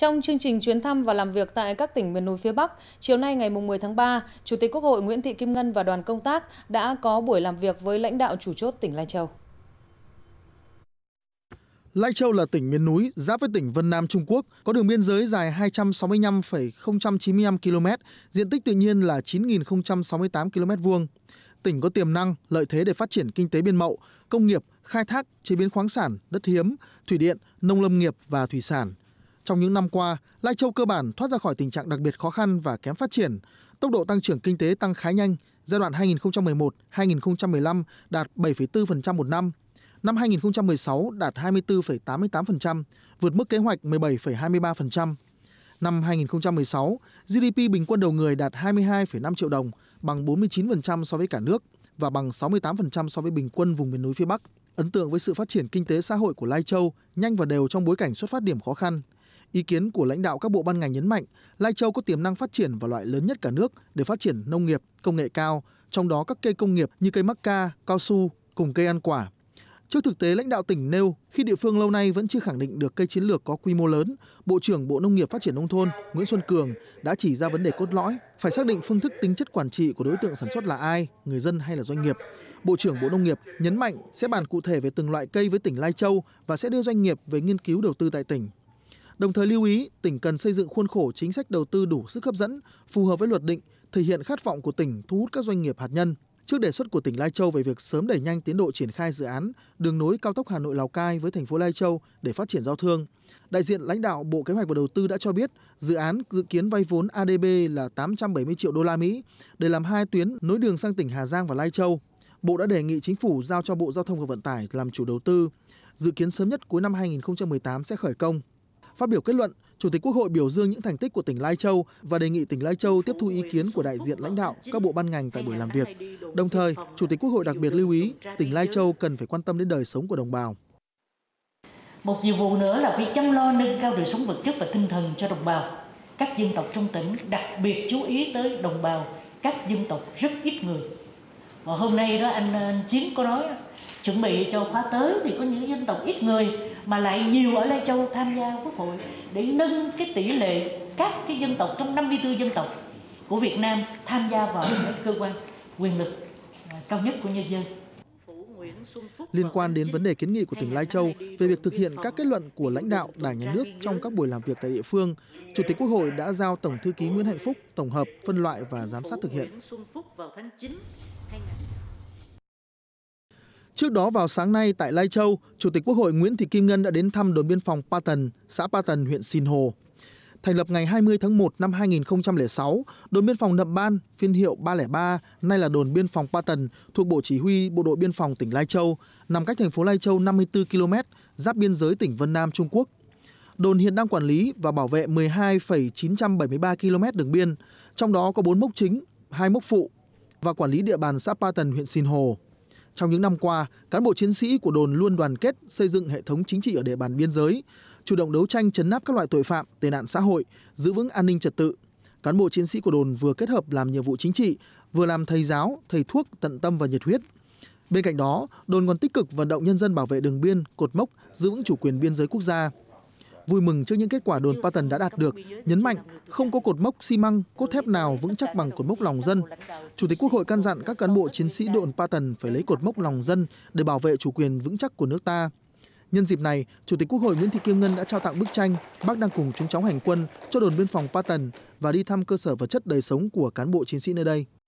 Trong chương trình chuyến thăm và làm việc tại các tỉnh miền núi phía Bắc, chiều nay ngày 10 tháng 3, Chủ tịch Quốc hội Nguyễn Thị Kim Ngân và đoàn công tác đã có buổi làm việc với lãnh đạo chủ chốt tỉnh Lai Châu. Lai Châu là tỉnh miền núi giáp với tỉnh Vân Nam Trung Quốc, có đường biên giới dài 265,095 km, diện tích tự nhiên là 9.068 km vuông. Tỉnh có tiềm năng, lợi thế để phát triển kinh tế biên mậu, công nghiệp, khai thác, chế biến khoáng sản, đất hiếm, thủy điện, nông lâm nghiệp và thủy sản trong những năm qua lai châu cơ bản thoát ra khỏi tình trạng đặc biệt khó khăn và kém phát triển tốc độ tăng trưởng kinh tế tăng khá nhanh giai đoạn 2011-2015 đạt 7,4% một năm năm 2016 đạt 24,88%, vượt mức kế hoạch 17,23%. Năm 2016, GDP bình quân đầu người đạt 22,5 triệu đồng, bằng 49% so với cả nước và bằng 68% so với bình quân vùng miền núi phía Bắc. Ấn tượng với sự phát triển kinh tế xã hội của Lai Châu nhanh và đều trong bối cảnh xuất phát điểm khó khăn. Ý kiến của lãnh đạo các bộ ban ngành nhấn mạnh, Lai Châu có tiềm năng phát triển và loại lớn nhất cả nước để phát triển nông nghiệp, công nghệ cao, trong đó các cây công nghiệp như cây mắc ca, cao su cùng cây ăn quả. Trước thực tế lãnh đạo tỉnh nêu, khi địa phương lâu nay vẫn chưa khẳng định được cây chiến lược có quy mô lớn, Bộ trưởng Bộ Nông nghiệp Phát triển Nông thôn Nguyễn Xuân Cường đã chỉ ra vấn đề cốt lõi, phải xác định phương thức tính chất quản trị của đối tượng sản xuất là ai, người dân hay là doanh nghiệp. Bộ trưởng Bộ Nông nghiệp nhấn mạnh sẽ bàn cụ thể về từng loại cây với tỉnh Lai Châu và sẽ đưa doanh nghiệp về nghiên cứu đầu tư tại tỉnh. Đồng thời lưu ý, tỉnh cần xây dựng khuôn khổ chính sách đầu tư đủ sức hấp dẫn, phù hợp với luật định, thể hiện khát vọng của tỉnh thu hút các doanh nghiệp hạt nhân. Trước đề xuất của tỉnh Lai Châu về việc sớm đẩy nhanh tiến độ triển khai dự án đường nối cao tốc Hà Nội Lào Cai với thành phố Lai Châu để phát triển giao thương, đại diện lãnh đạo Bộ Kế hoạch và Đầu tư đã cho biết dự án dự kiến vay vốn ADB là 870 triệu đô la Mỹ để làm hai tuyến nối đường sang tỉnh Hà Giang và Lai Châu. Bộ đã đề nghị chính phủ giao cho Bộ Giao thông và Vận tải làm chủ đầu tư, dự kiến sớm nhất cuối năm 2018 sẽ khởi công. Phát biểu kết luận, Chủ tịch Quốc hội biểu dương những thành tích của tỉnh Lai Châu và đề nghị tỉnh Lai Châu tiếp thu ý kiến của đại diện lãnh đạo các bộ ban ngành tại buổi làm việc. Đồng thời, Chủ tịch Quốc hội đặc biệt lưu ý tỉnh Lai Châu cần phải quan tâm đến đời sống của đồng bào. Một nhiệm vụ nữa là phải chăm lo nâng cao đời sống vật chất và tinh thần cho đồng bào. Các dân tộc trong tỉnh đặc biệt chú ý tới đồng bào các dân tộc rất ít người. Và hôm nay đó anh, anh ờ, Chiến có nói chuẩn bị cho khóa tới thì có những dân tộc ít người mà lại nhiều ở Lai Châu tham gia quốc hội để nâng cái tỷ lệ các cái dân tộc trong 54 dân tộc của Việt Nam tham gia vào cái cơ quan quyền lực à, cao nhất của nhân dân. Liên quan đến vấn đề kiến nghị của tỉnh Lai Châu về việc thực hiện các kết luận của lãnh đạo Đảng Nhà nước trong các buổi làm việc tại địa phương, Chủ tịch Quốc hội đã giao Tổng thư ký Nguyễn Hạnh Phúc tổng hợp, phân loại và giám sát thực hiện. Trước đó vào sáng nay tại Lai Châu, Chủ tịch Quốc hội Nguyễn Thị Kim Ngân đã đến thăm đồn biên phòng Pa Tần, xã Pa Tần, huyện Sinh Hồ. Thành lập ngày 20 tháng 1 năm 2006, đồn biên phòng Nậm Ban, phiên hiệu 303, nay là đồn biên phòng Pa Tần, thuộc Bộ Chỉ huy Bộ đội Biên phòng tỉnh Lai Châu, nằm cách thành phố Lai Châu 54 km, giáp biên giới tỉnh Vân Nam, Trung Quốc. Đồn hiện đang quản lý và bảo vệ 12,973 km đường biên, trong đó có 4 mốc chính, 2 mốc phụ và quản lý địa bàn xã Pa Tần, huyện Sinh Hồ. Trong những năm qua, cán bộ chiến sĩ của đồn luôn đoàn kết xây dựng hệ thống chính trị ở địa bàn biên giới, chủ động đấu tranh chấn áp các loại tội phạm, tệ nạn xã hội, giữ vững an ninh trật tự. Cán bộ chiến sĩ của đồn vừa kết hợp làm nhiệm vụ chính trị, vừa làm thầy giáo, thầy thuốc tận tâm và nhiệt huyết. Bên cạnh đó, đồn còn tích cực vận động nhân dân bảo vệ đường biên, cột mốc, giữ vững chủ quyền biên giới quốc gia vui mừng trước những kết quả đồn Patton đã đạt được, nhấn mạnh không có cột mốc xi măng, cốt thép nào vững chắc bằng cột mốc lòng dân. Chủ tịch Quốc hội căn dặn các cán bộ chiến sĩ đồn Patton phải lấy cột mốc lòng dân để bảo vệ chủ quyền vững chắc của nước ta. Nhân dịp này, Chủ tịch Quốc hội Nguyễn Thị Kim Ngân đã trao tặng bức tranh Bác đang cùng chúng cháu hành quân cho đồn biên phòng Patton và đi thăm cơ sở vật chất đời sống của cán bộ chiến sĩ nơi đây.